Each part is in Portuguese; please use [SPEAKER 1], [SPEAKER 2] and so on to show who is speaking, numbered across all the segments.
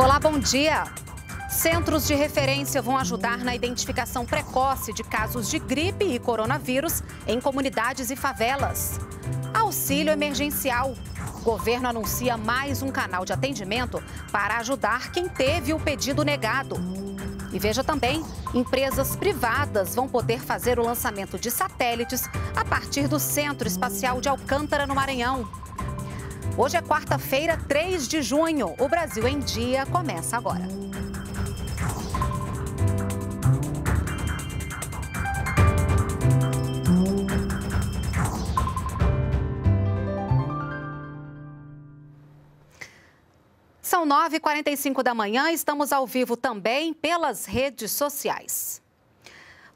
[SPEAKER 1] Olá, bom dia. Centros de referência vão ajudar na identificação precoce de casos de gripe e coronavírus em comunidades e favelas. Auxílio emergencial. O governo anuncia mais um canal de atendimento para ajudar quem teve o pedido negado. E veja também: empresas privadas vão poder fazer o lançamento de satélites a partir do Centro Espacial de Alcântara, no Maranhão. Hoje é quarta-feira, 3 de junho. O Brasil em Dia começa agora. São 9h45 da manhã, estamos ao vivo também pelas redes sociais.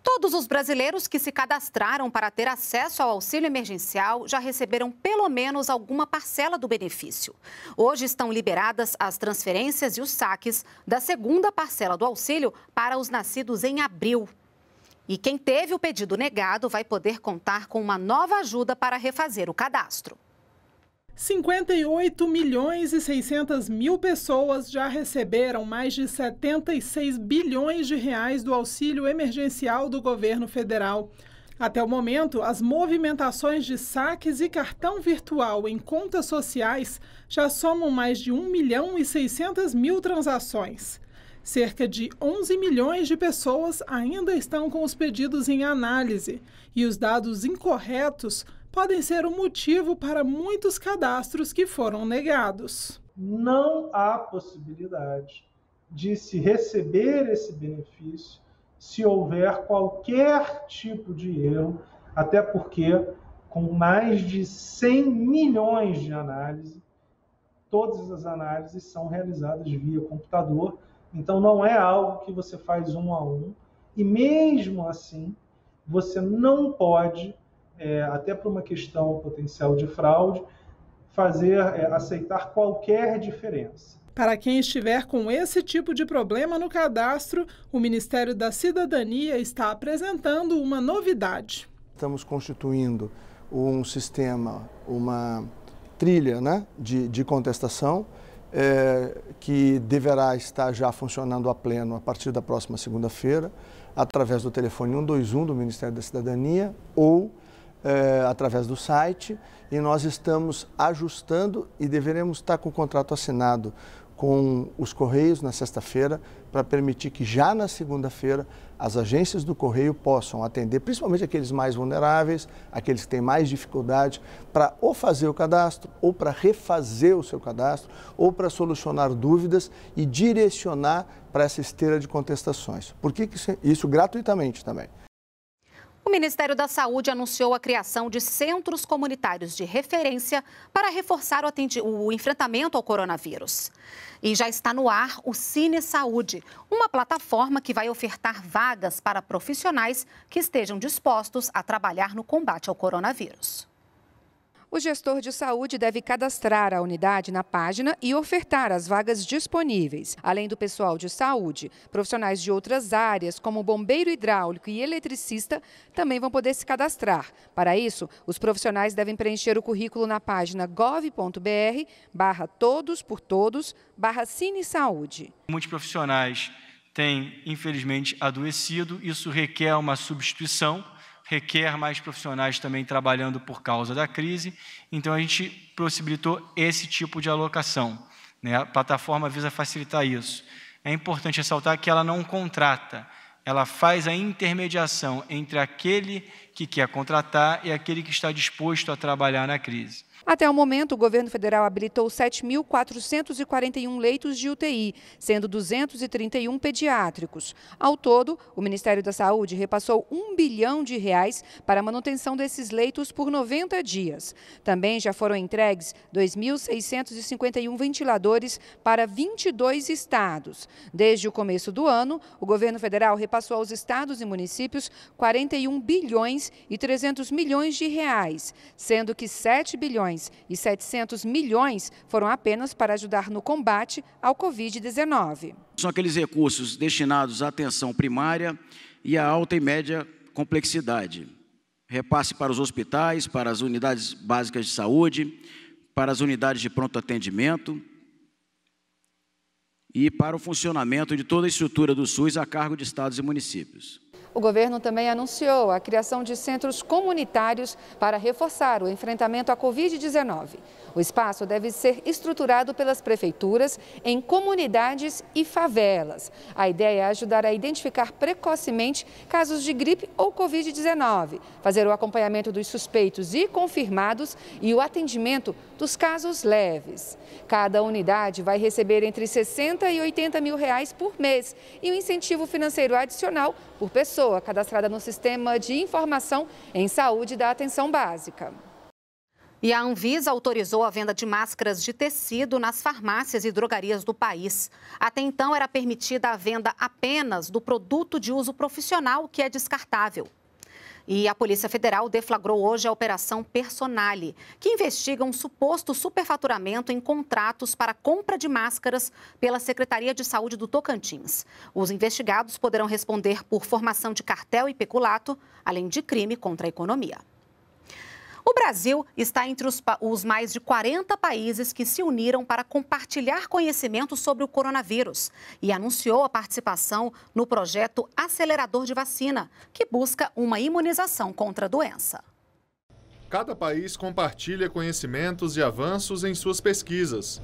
[SPEAKER 1] Todos os brasileiros que se cadastraram para ter acesso ao auxílio emergencial já receberam pelo menos alguma parcela do benefício. Hoje estão liberadas as transferências e os saques da segunda parcela do auxílio para os nascidos em abril. E quem teve o pedido negado vai poder contar com uma nova
[SPEAKER 2] ajuda para refazer
[SPEAKER 1] o cadastro.
[SPEAKER 2] 58 milhões e 600 mil pessoas já receberam mais de 76 bilhões de reais do auxílio emergencial do governo federal. Até o momento, as movimentações de saques e cartão virtual em contas sociais já somam mais de 1 milhão e 600 mil transações. Cerca de 11 milhões de pessoas ainda estão com os pedidos em análise e os dados incorretos podem ser o um motivo para muitos cadastros que foram negados.
[SPEAKER 3] Não há possibilidade de se receber esse benefício se houver qualquer tipo de erro, até porque com mais de 100 milhões de análises, todas as análises são realizadas via computador, então não é algo que você faz um a um, e mesmo assim, você não pode é, até para uma questão potencial de fraude, fazer é, aceitar qualquer diferença.
[SPEAKER 2] Para quem estiver com esse tipo de problema no cadastro, o Ministério da Cidadania está apresentando uma novidade. Estamos constituindo
[SPEAKER 4] um sistema, uma trilha né, de, de contestação é, que deverá estar já funcionando a pleno a partir da próxima segunda-feira, através do telefone 121 do Ministério da Cidadania ou eh, através do site e nós estamos ajustando e deveremos estar com o contrato assinado com os Correios na sexta-feira para permitir que já na segunda-feira as agências do Correio possam atender, principalmente aqueles mais vulneráveis, aqueles que têm mais dificuldade, para ou fazer o cadastro, ou para refazer o seu cadastro, ou para solucionar dúvidas e direcionar para essa esteira de contestações. Por que, que isso, é, isso gratuitamente também?
[SPEAKER 1] O Ministério da Saúde anunciou a criação de centros comunitários de referência para reforçar o, o, enfrentamento ao coronavírus. E já está no ar o Cine Saúde, uma plataforma que vai ofertar vagas para profissionais que estejam dispostos a trabalhar no combate ao coronavírus.
[SPEAKER 4] O gestor de saúde deve cadastrar a unidade na página e ofertar as vagas disponíveis. Além do pessoal de saúde, profissionais de outras áreas, como bombeiro hidráulico e eletricista, também vão poder se cadastrar. Para isso, os profissionais devem preencher o currículo na página gov.br barra todos por todos
[SPEAKER 5] barra Cine Saúde. Muitos profissionais têm, infelizmente, adoecido. Isso requer uma substituição requer mais profissionais também trabalhando por causa da crise, então a gente possibilitou esse tipo de alocação. Né? A plataforma visa facilitar isso. É importante ressaltar que ela não contrata, ela faz a intermediação entre aquele que quer contratar e aquele que está disposto a trabalhar na crise.
[SPEAKER 4] Até o momento, o governo federal habilitou 7.441 leitos de UTI, sendo 231 pediátricos. Ao todo, o Ministério da Saúde repassou 1 bilhão de reais para a manutenção desses leitos por 90 dias. Também já foram entregues 2.651 ventiladores para 22 estados. Desde o começo do ano, o governo federal repassou aos estados e municípios 41 bilhões e 300 milhões de reais, sendo que 7 bilhões bilhões e 700 milhões foram apenas para ajudar no combate ao Covid-19. São aqueles recursos destinados à atenção primária e à alta e média complexidade. Repasse para os hospitais, para as unidades básicas de saúde, para as unidades de pronto atendimento e para o funcionamento de toda a estrutura do SUS a cargo de estados e municípios. O governo também anunciou a criação de centros comunitários para reforçar o enfrentamento à Covid-19. O espaço deve ser estruturado pelas prefeituras em comunidades e favelas. A ideia é ajudar a identificar precocemente casos de gripe ou Covid-19, fazer o acompanhamento dos suspeitos e confirmados e o atendimento dos casos leves. Cada unidade vai receber entre 60 e 80 mil reais por mês e um incentivo financeiro adicional
[SPEAKER 1] por pessoa pessoa cadastrada no Sistema de Informação em Saúde da Atenção Básica. E a Anvisa autorizou a venda de máscaras de tecido nas farmácias e drogarias do país. Até então era permitida a venda apenas do produto de uso profissional, que é descartável. E a Polícia Federal deflagrou hoje a Operação Personale, que investiga um suposto superfaturamento em contratos para compra de máscaras pela Secretaria de Saúde do Tocantins. Os investigados poderão responder por formação de cartel e peculato, além de crime contra a economia. O Brasil está entre os, os, mais de 40 países que se uniram para compartilhar conhecimento sobre o coronavírus e anunciou a participação no projeto Acelerador de Vacina, que busca uma imunização contra a doença.
[SPEAKER 2] Cada país compartilha conhecimentos e avanços em suas pesquisas.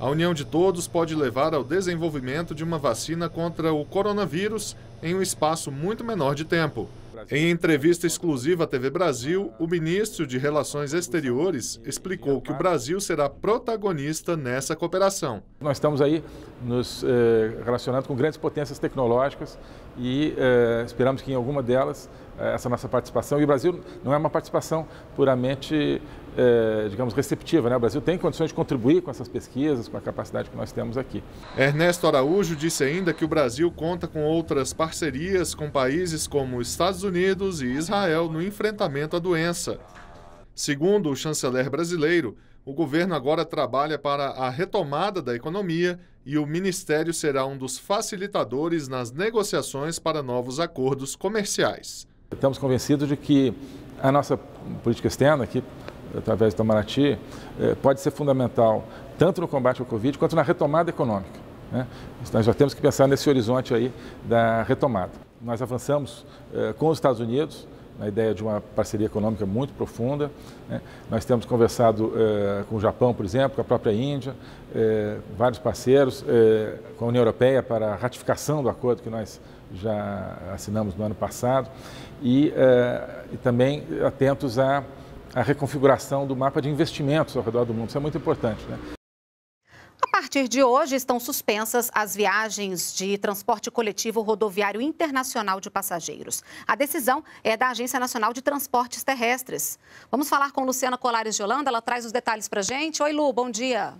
[SPEAKER 2] A união de todos pode levar ao desenvolvimento de uma vacina contra o coronavírus em um espaço muito menor de tempo. Em entrevista exclusiva à TV Brasil, o ministro de Relações
[SPEAKER 5] Exteriores explicou que o Brasil será protagonista nessa cooperação. Nós estamos aí nos eh, relacionando com grandes potências tecnológicas e eh, esperamos que em alguma delas eh, essa nossa participação, e o Brasil não é uma participação puramente é, digamos, receptiva. Né? O Brasil tem condições de contribuir com essas pesquisas, com a capacidade que nós temos aqui. Ernesto Araújo disse ainda que o Brasil conta com outras parcerias
[SPEAKER 2] com países como Estados Unidos e Israel no enfrentamento à doença. Segundo o chanceler brasileiro, o governo agora trabalha para a retomada da economia e o ministério será um dos facilitadores nas negociações para novos acordos comerciais.
[SPEAKER 5] Estamos convencidos de que a nossa política externa, que através do Itamaraty, eh, pode ser fundamental tanto no combate ao Covid quanto na retomada econômica. Né? Nós já temos que pensar nesse horizonte aí da retomada. Nós avançamos eh, com os Estados Unidos na ideia de uma parceria econômica muito profunda. Né? Nós temos conversado eh, com o Japão, por exemplo, com a própria Índia, vários parceiros, com a União Europeia para a ratificação do acordo que nós já assinamos no ano passado e, e também atentos a a reconfiguração do mapa de investimentos ao redor do mundo. Isso é muito importante. Né?
[SPEAKER 1] A partir de hoje estão suspensas as viagens de transporte coletivo rodoviário internacional de passageiros. A decisão é da Agência Nacional de Transportes Terrestres. Vamos falar com Luciana Colares de Holanda, ela traz os detalhes para gente. Oi, Lu, bom dia.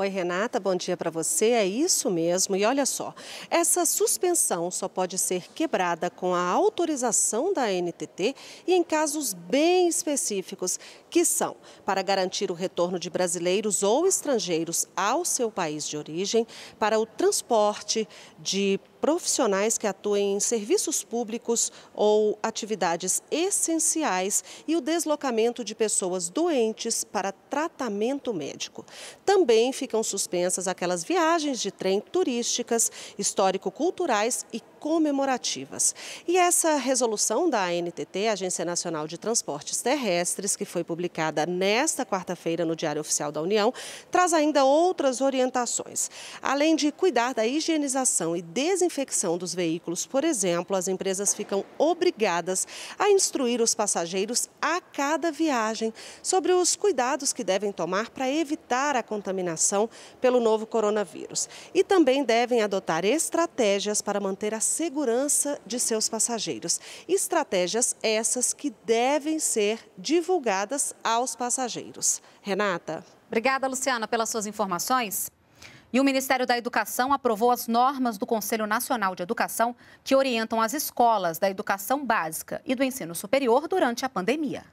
[SPEAKER 2] Oi, Renata, bom dia para você. É isso mesmo. E olha só, essa suspensão só pode ser quebrada com a autorização da NTT e em casos bem específicos que são para garantir o retorno de brasileiros ou estrangeiros ao seu país de origem, para o transporte de profissionais que atuem em serviços públicos ou atividades essenciais e o deslocamento de pessoas doentes para tratamento médico. Também ficam suspensas aquelas viagens de trem turísticas, histórico-culturais e comemorativas. E essa resolução da ANTT, Agência Nacional de Transportes Terrestres, que foi publicada publicada nesta quarta-feira no Diário Oficial da União, traz ainda outras orientações. Além de cuidar da higienização e desinfecção dos veículos, por exemplo, as empresas ficam obrigadas a instruir os passageiros a cada viagem sobre os cuidados que devem tomar para evitar a contaminação pelo novo coronavírus. E também devem adotar estratégias para manter a segurança de seus passageiros. Estratégias essas que devem ser divulgadas aos passageiros. Renata. Obrigada, Luciana, pelas suas informações.
[SPEAKER 1] E o Ministério da Educação aprovou as normas do Conselho Nacional de Educação que orientam as escolas da educação básica e do ensino superior durante a pandemia.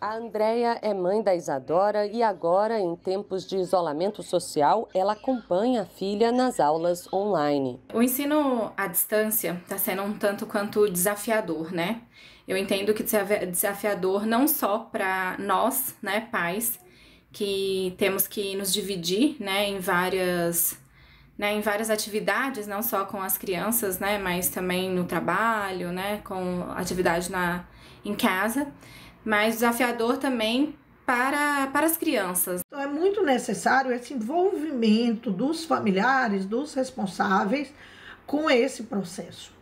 [SPEAKER 3] A Andrea é mãe da Isadora e agora, em tempos de isolamento social, ela acompanha a filha nas aulas online. O ensino à distância está sendo um tanto quanto desafiador, né? Eu entendo que desafiador não
[SPEAKER 1] só para nós, né, pais, que temos que nos dividir, né, em várias né, em várias atividades, não só com as crianças, né, mas também no trabalho, né, com atividade na, em casa, mas desafiador também para, para as
[SPEAKER 2] crianças. Então, é muito necessário esse envolvimento dos familiares, dos responsáveis com esse processo.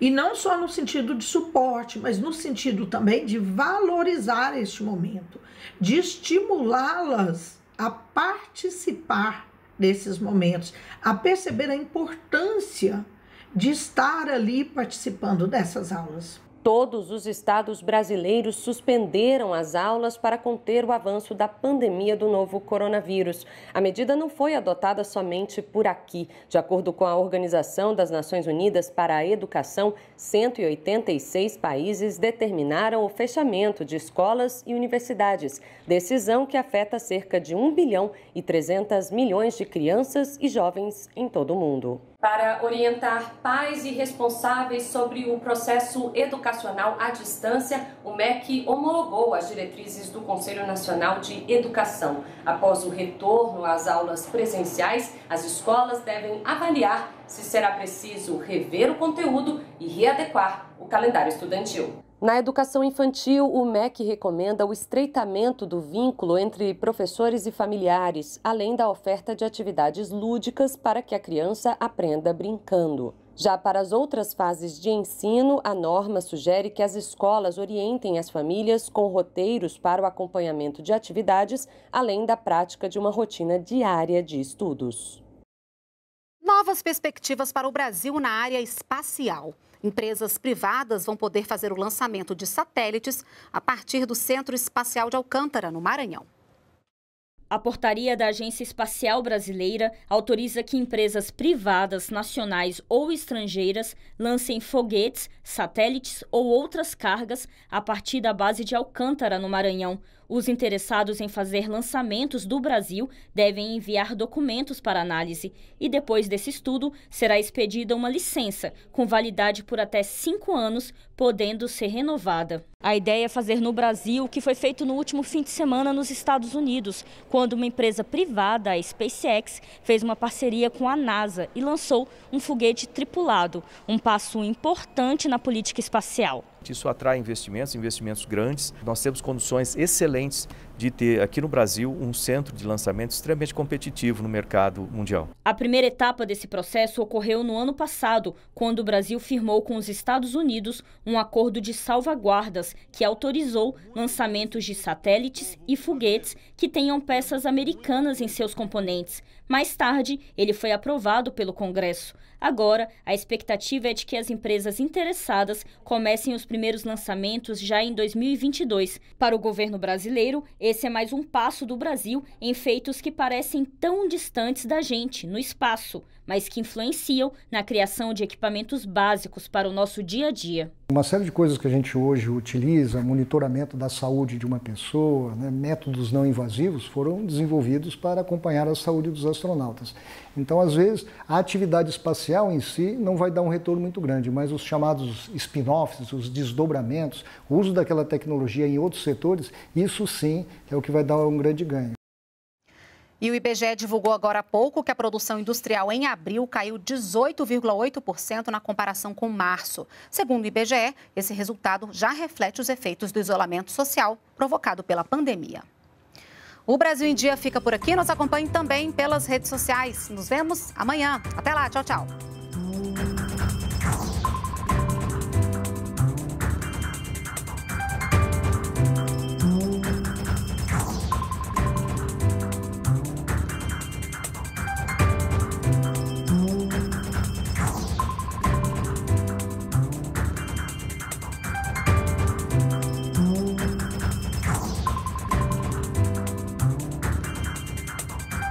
[SPEAKER 2] E não só no sentido de suporte, mas no sentido também de valorizar este momento, de estimulá-las a participar desses momentos, a perceber a importância de estar ali participando dessas aulas.
[SPEAKER 3] Todos os estados brasileiros suspenderam as aulas para conter o avanço da pandemia do novo coronavírus. A medida não foi adotada somente por aqui. De acordo com a Organização das Nações Unidas para a Educação, 186 países determinaram o fechamento de escolas e universidades, decisão que afeta cerca de 1 bilhão e 300 milhões de crianças e jovens em todo o mundo para orientar pais e responsáveis sobre o processo educacional à distância, o MEC homologou as diretrizes do Conselho Nacional de Educação. Após o retorno às aulas presenciais, as escolas devem avaliar se será preciso rever o conteúdo e readequar o calendário estudantil. Na educação infantil, o MEC recomenda o estreitamento do vínculo entre professores e familiares, além da oferta de atividades lúdicas para que a criança aprenda brincando. Já para as outras fases de ensino, a norma sugere que as escolas orientem as famílias com roteiros para o acompanhamento de atividades, além da prática de uma rotina diária de estudos.
[SPEAKER 1] Novas perspectivas para o Brasil na área espacial. Empresas privadas vão poder fazer o lançamento de satélites a partir do Centro Espacial de Alcântara, no Maranhão.
[SPEAKER 6] A portaria da Agência Espacial Brasileira autoriza que empresas privadas, nacionais ou estrangeiras lancem foguetes, satélites ou outras cargas a partir da base de Alcântara, no Maranhão. Os interessados em fazer lançamentos do Brasil devem enviar documentos para análise e, depois desse estudo, será expedida uma licença com validade por até cinco anos, podendo ser renovada. A ideia é fazer no Brasil o que foi feito no último fim de semana nos Estados Unidos, quando uma empresa privada, a SpaceX, fez uma parceria com a NASA e lançou um foguete tripulado, um passo importante na política espacial.
[SPEAKER 2] Isso atrai investimentos, investimentos grandes. Nós temos condições excelentes de ter aqui no Brasil um centro de lançamento extremamente competitivo no mercado mundial.
[SPEAKER 6] A primeira etapa desse processo ocorreu no ano passado, quando o Brasil firmou com os Estados Unidos um acordo de salvaguardas que autorizou lançamentos de satélites e foguetes que tenham peças americanas em seus componentes. Mais tarde, ele foi aprovado pelo Congresso. Agora, a expectativa é de que as empresas interessadas comecem os primeiros lançamentos já em 2022. Para o governo brasileiro, esse é mais um passo do Brasil em feitos que parecem tão distantes da gente, no espaço, mas que influenciam na criação de equipamentos básicos para o nosso dia a dia.
[SPEAKER 5] Uma série de coisas que a gente hoje utiliza, monitoramento da saúde de uma pessoa, né, métodos não invasivos, foram desenvolvidos para acompanhar a saúde dos astronautas. Então, às vezes, a atividade espacial em si não vai dar um retorno muito grande, mas os chamados spin-offs, os desdobramentos, o uso daquela tecnologia em outros setores, isso sim é o que vai dar um grande ganho.
[SPEAKER 1] E o IBGE divulgou agora há pouco que a produção industrial em abril caiu 18,8% na comparação com março. Segundo o IBGE, esse resultado já reflete os efeitos do isolamento social provocado pela pandemia. O Brasil em Dia fica por aqui. Nos acompanhe também pelas redes sociais. Nos vemos amanhã. Até lá. Tchau, tchau.